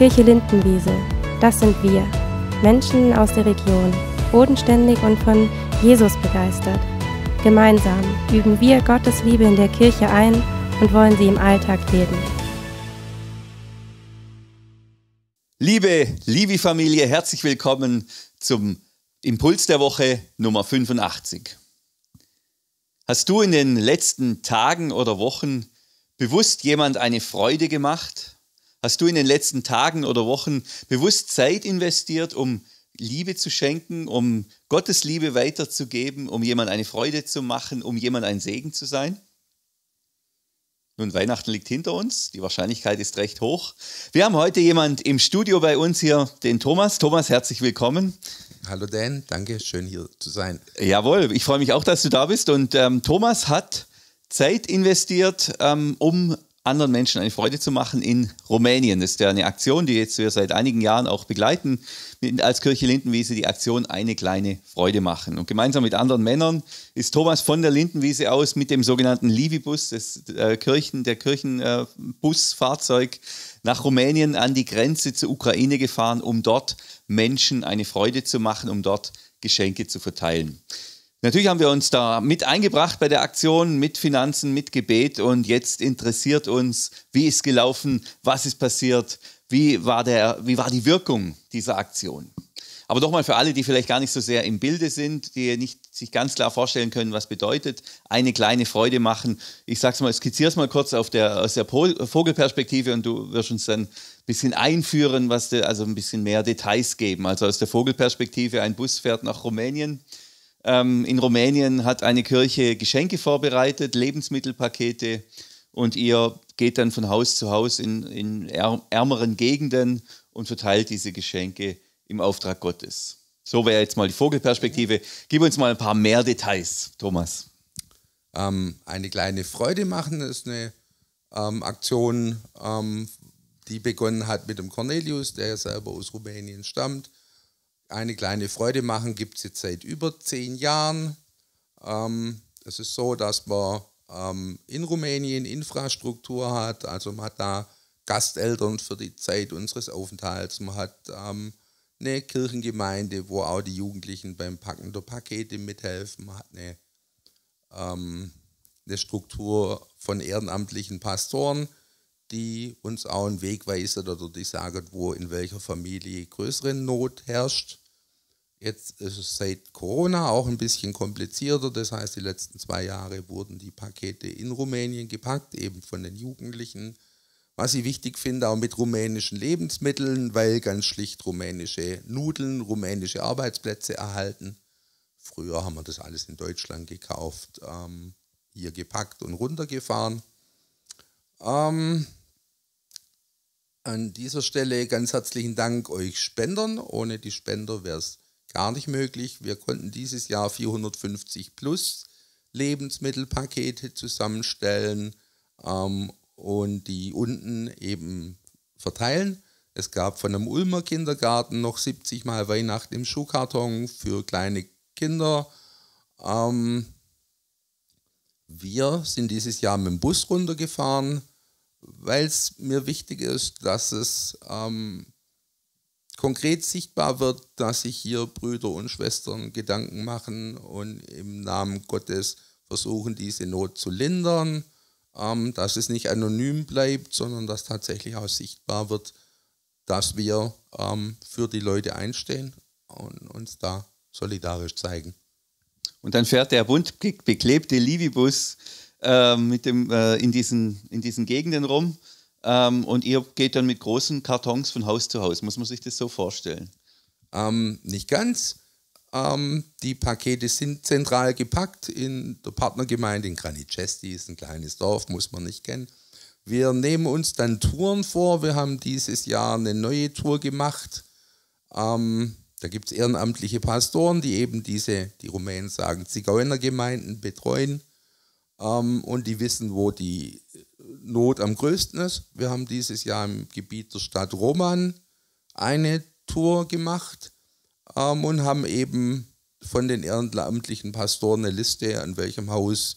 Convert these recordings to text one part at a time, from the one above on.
Kirche Lindenwiese. Das sind wir, Menschen aus der Region, bodenständig und von Jesus begeistert. Gemeinsam üben wir Gottes Liebe in der Kirche ein und wollen sie im Alltag leben. Liebe Livi-Familie, herzlich willkommen zum Impuls der Woche Nummer 85. Hast du in den letzten Tagen oder Wochen bewusst jemand eine Freude gemacht? Hast du in den letzten Tagen oder Wochen bewusst Zeit investiert, um Liebe zu schenken, um Gottes Liebe weiterzugeben, um jemand eine Freude zu machen, um jemand ein Segen zu sein? Nun, Weihnachten liegt hinter uns, die Wahrscheinlichkeit ist recht hoch. Wir haben heute jemand im Studio bei uns hier, den Thomas. Thomas, herzlich willkommen. Hallo Dan, danke, schön hier zu sein. Jawohl, ich freue mich auch, dass du da bist. Und ähm, Thomas hat Zeit investiert, ähm, um anderen Menschen eine Freude zu machen in Rumänien. Das ist ja eine Aktion, die jetzt wir seit einigen Jahren auch begleiten, als Kirche Lindenwiese die Aktion Eine kleine Freude machen. Und gemeinsam mit anderen Männern ist Thomas von der Lindenwiese aus mit dem sogenannten Livibus, des äh, Kirchen, der Kirchenbusfahrzeug, nach Rumänien an die Grenze zur Ukraine gefahren, um dort Menschen eine Freude zu machen, um dort Geschenke zu verteilen. Natürlich haben wir uns da mit eingebracht bei der Aktion, mit Finanzen, mit Gebet und jetzt interessiert uns, wie ist gelaufen, was ist passiert, wie war, der, wie war die Wirkung dieser Aktion. Aber doch mal für alle, die vielleicht gar nicht so sehr im Bilde sind, die nicht sich ganz klar vorstellen können, was bedeutet, eine kleine Freude machen. Ich sag's mal, skizziere es mal kurz der, aus der Vogelperspektive und du wirst uns dann ein bisschen einführen, was de, also ein bisschen mehr Details geben. Also aus der Vogelperspektive, ein Bus fährt nach Rumänien ähm, in Rumänien hat eine Kirche Geschenke vorbereitet, Lebensmittelpakete und ihr geht dann von Haus zu Haus in, in ärmeren Gegenden und verteilt diese Geschenke im Auftrag Gottes. So wäre jetzt mal die Vogelperspektive. Gib uns mal ein paar mehr Details, Thomas. Ähm, eine kleine Freude machen ist eine ähm, Aktion, ähm, die begonnen hat mit dem Cornelius, der selber aus Rumänien stammt, eine kleine Freude machen gibt es jetzt seit über zehn Jahren. Ähm, es ist so, dass man ähm, in Rumänien Infrastruktur hat, also man hat da Gasteltern für die Zeit unseres Aufenthalts, man hat ähm, eine Kirchengemeinde, wo auch die Jugendlichen beim Packen der Pakete mithelfen, man hat eine, ähm, eine Struktur von ehrenamtlichen Pastoren, die uns auch einen Weg weisen oder die sagen, wo in welcher Familie größere Not herrscht. Jetzt ist es seit Corona auch ein bisschen komplizierter. Das heißt, die letzten zwei Jahre wurden die Pakete in Rumänien gepackt, eben von den Jugendlichen. Was ich wichtig finde, auch mit rumänischen Lebensmitteln, weil ganz schlicht rumänische Nudeln, rumänische Arbeitsplätze erhalten. Früher haben wir das alles in Deutschland gekauft, ähm, hier gepackt und runtergefahren. Ähm, an dieser Stelle ganz herzlichen Dank euch Spendern. Ohne die Spender wäre es gar nicht möglich. Wir konnten dieses Jahr 450 plus Lebensmittelpakete zusammenstellen ähm, und die unten eben verteilen. Es gab von einem Ulmer Kindergarten noch 70 Mal Weihnachten im Schuhkarton für kleine Kinder. Ähm, wir sind dieses Jahr mit dem Bus runtergefahren, weil es mir wichtig ist, dass es ähm, konkret sichtbar wird, dass sich hier Brüder und Schwestern Gedanken machen und im Namen Gottes versuchen, diese Not zu lindern, ähm, dass es nicht anonym bleibt, sondern dass tatsächlich auch sichtbar wird, dass wir ähm, für die Leute einstehen und uns da solidarisch zeigen. Und dann fährt der bunt beklebte Livibus äh, mit dem, äh, in, diesen, in diesen Gegenden rum ähm, und ihr geht dann mit großen Kartons von Haus zu Haus. Muss man sich das so vorstellen? Ähm, nicht ganz. Ähm, die Pakete sind zentral gepackt in der Partnergemeinde in Granicesti, ist ein kleines Dorf, muss man nicht kennen. Wir nehmen uns dann Touren vor. Wir haben dieses Jahr eine neue Tour gemacht. Ähm, da gibt es ehrenamtliche Pastoren, die eben diese, die Rumänen sagen, Zigeunergemeinden betreuen. Ähm, und die wissen, wo die Not am größten ist. Wir haben dieses Jahr im Gebiet der Stadt Roman eine Tour gemacht ähm, und haben eben von den ehrenamtlichen Pastoren eine Liste, an welchem Haus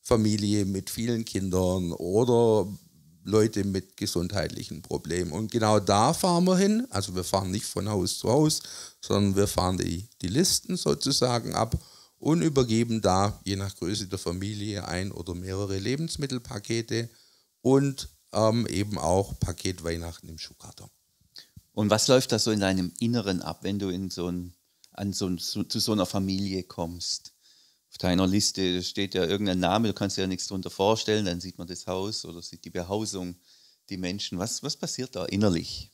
Familie mit vielen Kindern oder Leute mit gesundheitlichen Problemen. Und genau da fahren wir hin. Also wir fahren nicht von Haus zu Haus, sondern wir fahren die, die Listen sozusagen ab und übergeben da je nach Größe der Familie ein oder mehrere Lebensmittelpakete und ähm, eben auch Paket Weihnachten im Schuhkarton. Und was läuft da so in deinem Inneren ab, wenn du in so ein, an so ein, zu, zu so einer Familie kommst? Auf deiner Liste steht ja irgendein Name, du kannst dir ja nichts darunter vorstellen, dann sieht man das Haus oder sieht die Behausung, die Menschen. Was, was passiert da innerlich?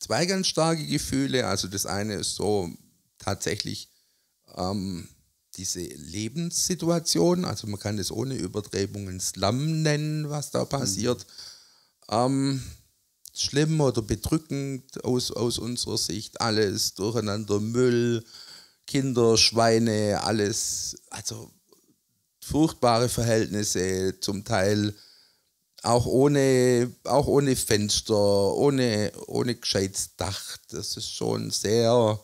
Zwei ganz starke Gefühle. Also das eine ist so tatsächlich ähm, diese Lebenssituation, also man kann es ohne Übertreibungen Slum nennen, was da mhm. passiert, mhm. ähm, schlimm oder bedrückend aus, aus unserer Sicht, alles durcheinander, Müll, Kinder, Schweine, alles, also furchtbare Verhältnisse, zum Teil auch ohne, auch ohne Fenster, ohne, ohne gescheites Dach, das ist schon sehr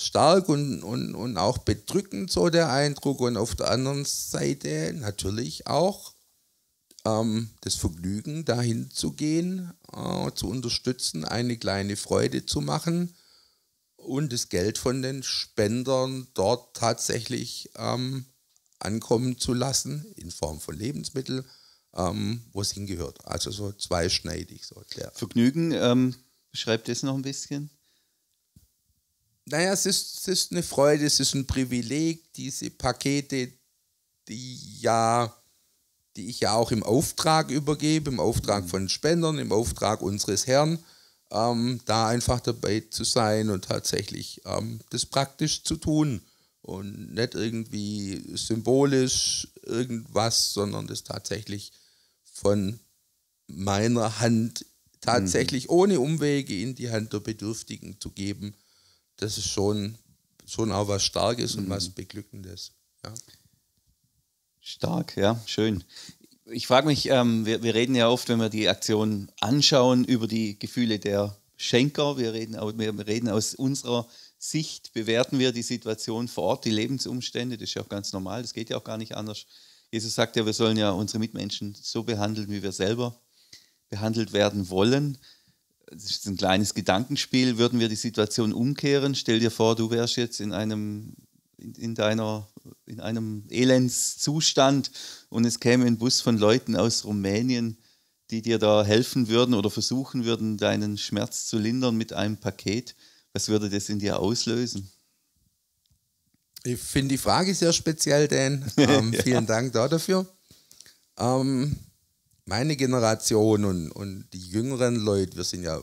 stark und, und, und auch bedrückend so der Eindruck und auf der anderen Seite natürlich auch ähm, das Vergnügen, dahin zu gehen, äh, zu unterstützen, eine kleine Freude zu machen und das Geld von den Spendern dort tatsächlich ähm, ankommen zu lassen in Form von Lebensmitteln, ähm, wo es hingehört. Also so zweischneidig. So der. Vergnügen, ähm, beschreibt das noch ein bisschen? naja, es ist, es ist eine Freude, es ist ein Privileg, diese Pakete, die ja, die ich ja auch im Auftrag übergebe, im Auftrag mhm. von Spendern, im Auftrag unseres Herrn, ähm, da einfach dabei zu sein und tatsächlich ähm, das praktisch zu tun und nicht irgendwie symbolisch irgendwas, sondern das tatsächlich von meiner Hand tatsächlich mhm. ohne Umwege in die Hand der Bedürftigen zu geben das ist schon, schon auch was Starkes mhm. und was Beglückendes. Ja. Stark, ja, schön. Ich frage mich, ähm, wir, wir, reden ja oft, wenn wir die Aktion anschauen, über die Gefühle der Schenker. Wir reden, wir reden aus unserer Sicht, bewerten wir die Situation vor Ort, die Lebensumstände. Das ist ja auch ganz normal, das geht ja auch gar nicht anders. Jesus sagt ja, wir sollen ja unsere Mitmenschen so behandeln, wie wir selber behandelt werden wollen es ist ein kleines Gedankenspiel, würden wir die Situation umkehren? Stell dir vor, du wärst jetzt in einem, in, in deiner, in einem Elendszustand und es käme ein Bus von Leuten aus Rumänien, die dir da helfen würden oder versuchen würden, deinen Schmerz zu lindern mit einem Paket. Was würde das in dir auslösen? Ich finde die Frage sehr speziell, Dan. Ähm, vielen ja. Dank da dafür. Ähm, meine Generation und, und die jüngeren Leute, wir sind ja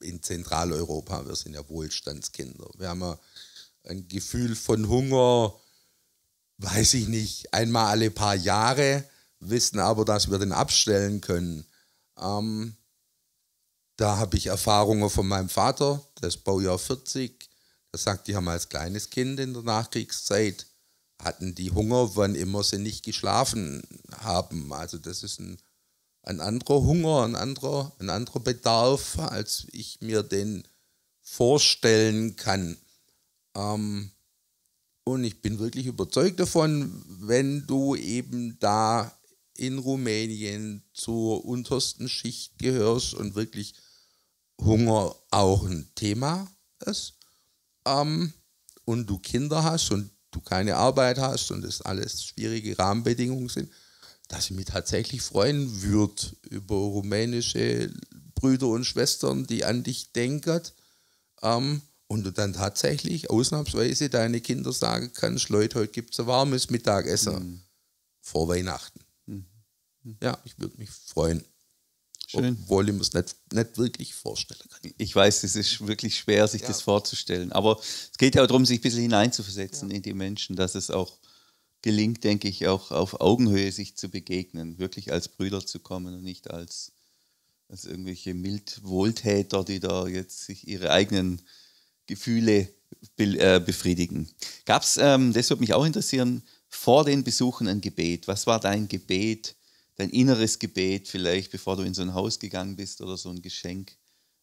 in Zentraleuropa, wir sind ja Wohlstandskinder. Wir haben ja ein Gefühl von Hunger, weiß ich nicht, einmal alle paar Jahre, wissen aber, dass wir den abstellen können. Ähm, da habe ich Erfahrungen von meinem Vater, das Baujahr 40. Das sagt, die haben als kleines Kind in der Nachkriegszeit, hatten die Hunger, wann immer sie nicht geschlafen haben. Also das ist ein ein anderer Hunger, ein anderer, ein anderer Bedarf, als ich mir den vorstellen kann. Ähm, und ich bin wirklich überzeugt davon, wenn du eben da in Rumänien zur untersten Schicht gehörst und wirklich Hunger auch ein Thema ist ähm, und du Kinder hast und du keine Arbeit hast und das alles schwierige Rahmenbedingungen sind, dass ich mich tatsächlich freuen würde über rumänische Brüder und Schwestern, die an dich denken. Ähm, und du dann tatsächlich ausnahmsweise deine Kinder sagen kannst, Leute, heute gibt es ein warmes Mittagessen mhm. vor Weihnachten. Mhm. mhm. Ja, ich würde mich freuen. Schön. Obwohl ich mir es nicht, nicht wirklich vorstellen kann. Ich weiß, es ist wirklich schwer, sich ja. das vorzustellen. Aber es geht ja darum, sich ein bisschen hineinzuversetzen ja. in die Menschen, dass es auch gelingt, denke ich, auch auf Augenhöhe sich zu begegnen, wirklich als Brüder zu kommen und nicht als, als irgendwelche Mildwohltäter, die da jetzt sich ihre eigenen Gefühle be äh, befriedigen. Gab es, ähm, das würde mich auch interessieren, vor den Besuchen ein Gebet? Was war dein Gebet, dein inneres Gebet vielleicht, bevor du in so ein Haus gegangen bist oder so ein Geschenk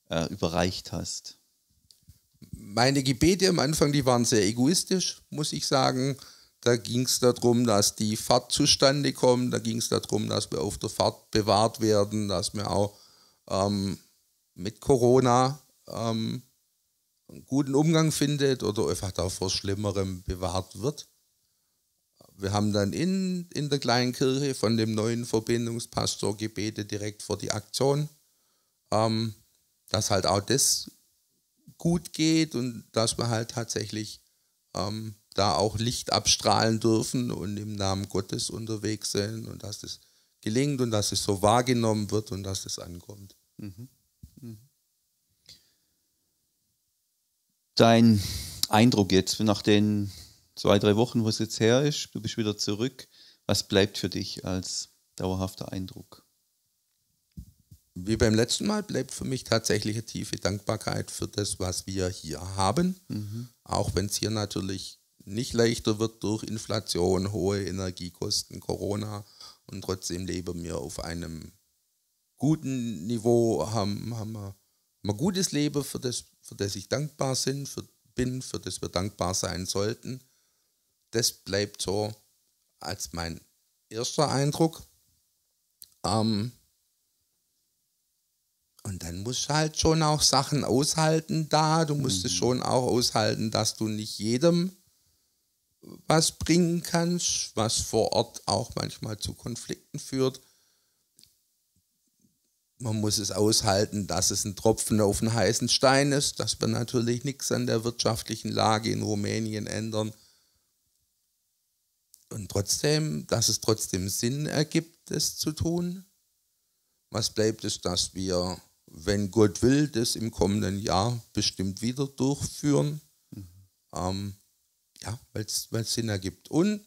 äh, überreicht hast? Meine Gebete am Anfang, die waren sehr egoistisch, muss ich sagen da ging es darum, dass die Fahrt zustande kommt, da ging es darum, dass wir auf der Fahrt bewahrt werden, dass wir auch ähm, mit Corona ähm, einen guten Umgang findet oder einfach da vor Schlimmerem bewahrt wird. Wir haben dann in, in der kleinen Kirche von dem neuen Verbindungspastor gebetet, direkt vor die Aktion, ähm, dass halt auch das gut geht und dass wir halt tatsächlich ähm, da auch Licht abstrahlen dürfen und im Namen Gottes unterwegs sind und dass es gelingt und dass es so wahrgenommen wird und dass es ankommt. Mhm. Mhm. Dein Eindruck jetzt nach den zwei, drei Wochen, wo es jetzt her ist, du bist wieder zurück. Was bleibt für dich als dauerhafter Eindruck? Wie beim letzten Mal bleibt für mich tatsächlich eine tiefe Dankbarkeit für das, was wir hier haben, mhm. auch wenn es hier natürlich nicht leichter wird durch Inflation, hohe Energiekosten, Corona und trotzdem leben wir auf einem guten Niveau, haben, haben, wir, ein gutes Leben, für das, für das ich dankbar sind, für, bin, für das wir dankbar sein sollten. Das bleibt so als mein erster Eindruck. Ähm, und dann musst du halt schon auch Sachen aushalten da. Du musst mhm. es schon auch aushalten, dass du nicht jedem was bringen kannst, was vor Ort auch manchmal zu Konflikten führt. Man muss es aushalten, dass es ein Tropfen auf den heißen Stein ist, dass wir natürlich nichts an der wirtschaftlichen Lage in Rumänien ändern. Und trotzdem, dass es trotzdem Sinn ergibt, das zu tun. Was bleibt es, dass wir, wenn Gott will, das im kommenden Jahr bestimmt wieder durchführen. Mhm. Ähm, ja, weil es Sinn ergibt. Und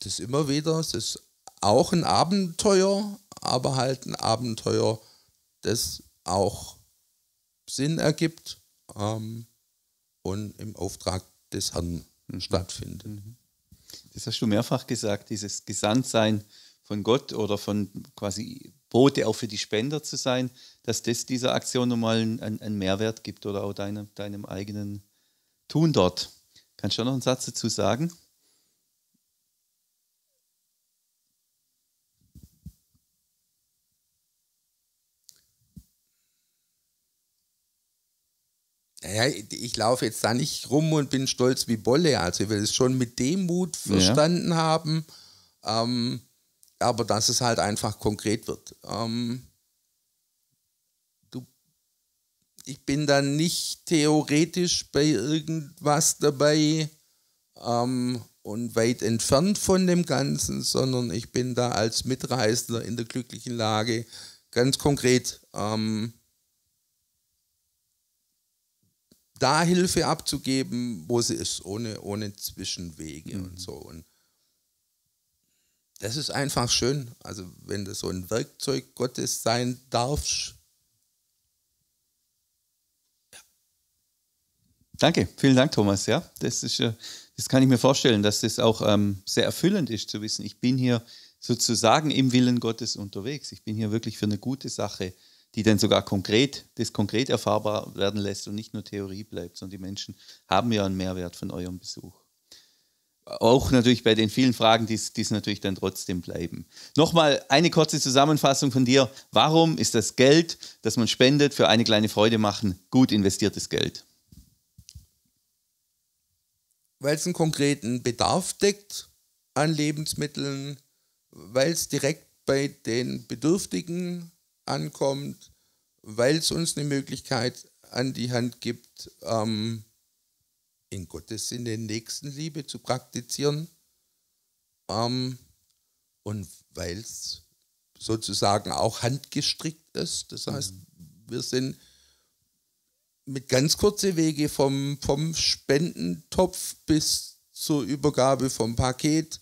das immer wieder, es ist auch ein Abenteuer, aber halt ein Abenteuer, das auch Sinn ergibt ähm, und im Auftrag des Herrn mhm. stattfindet. Mhm. Das hast du mehrfach gesagt, dieses Gesandtsein von Gott oder von quasi Bote auch für die Spender zu sein, dass das dieser Aktion nochmal einen, einen Mehrwert gibt oder auch deinem, deinem eigenen Tun dort. Kannst du noch einen Satz dazu sagen? Naja, ich laufe jetzt da nicht rum und bin stolz wie Bolle. Also ich will es schon mit Demut verstanden ja. haben, ähm, aber dass es halt einfach konkret wird. Ähm, ich bin da nicht theoretisch bei irgendwas dabei ähm, und weit entfernt von dem Ganzen, sondern ich bin da als Mitreisender in der glücklichen Lage, ganz konkret ähm, da Hilfe abzugeben, wo sie ist, ohne, ohne Zwischenwege mhm. und so. Und das ist einfach schön. Also wenn du so ein Werkzeug Gottes sein darfst, Danke, vielen Dank, Thomas. Ja, das ist, äh, das kann ich mir vorstellen, dass das auch ähm, sehr erfüllend ist zu wissen, ich bin hier sozusagen im Willen Gottes unterwegs. Ich bin hier wirklich für eine gute Sache, die dann sogar konkret, das konkret erfahrbar werden lässt und nicht nur Theorie bleibt, sondern die Menschen haben ja einen Mehrwert von eurem Besuch. Auch natürlich bei den vielen Fragen, die es natürlich dann trotzdem bleiben. Nochmal eine kurze Zusammenfassung von dir. Warum ist das Geld, das man spendet, für eine kleine Freude machen, gut investiertes Geld? weil es einen konkreten Bedarf deckt an Lebensmitteln, weil es direkt bei den Bedürftigen ankommt, weil es uns eine Möglichkeit an die Hand gibt, ähm, in Gottes Sinne Nächstenliebe zu praktizieren ähm, und weil es sozusagen auch handgestrickt ist. Das heißt, mhm. wir sind mit ganz kurze Wege vom, vom Spendentopf bis zur Übergabe vom Paket.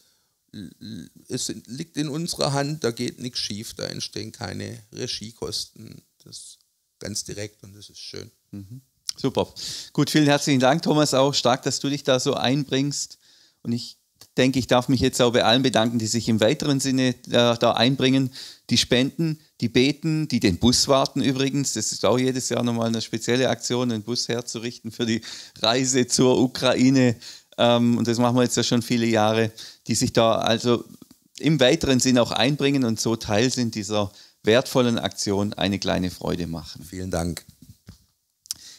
Es liegt in unserer Hand, da geht nichts schief, da entstehen keine Regiekosten. Das ist ganz direkt und das ist schön. Mhm. Super. Gut, vielen herzlichen Dank, Thomas, auch stark, dass du dich da so einbringst. Und ich denke ich, darf mich jetzt auch bei allen bedanken, die sich im weiteren Sinne da, da einbringen, die spenden, die beten, die den Bus warten übrigens. Das ist auch jedes Jahr nochmal eine spezielle Aktion, einen Bus herzurichten für die Reise zur Ukraine. Ähm, und das machen wir jetzt ja schon viele Jahre, die sich da also im weiteren Sinn auch einbringen und so Teil sind dieser wertvollen Aktion eine kleine Freude machen. Vielen Dank.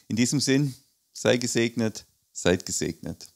In diesem Sinn, sei gesegnet, seid gesegnet.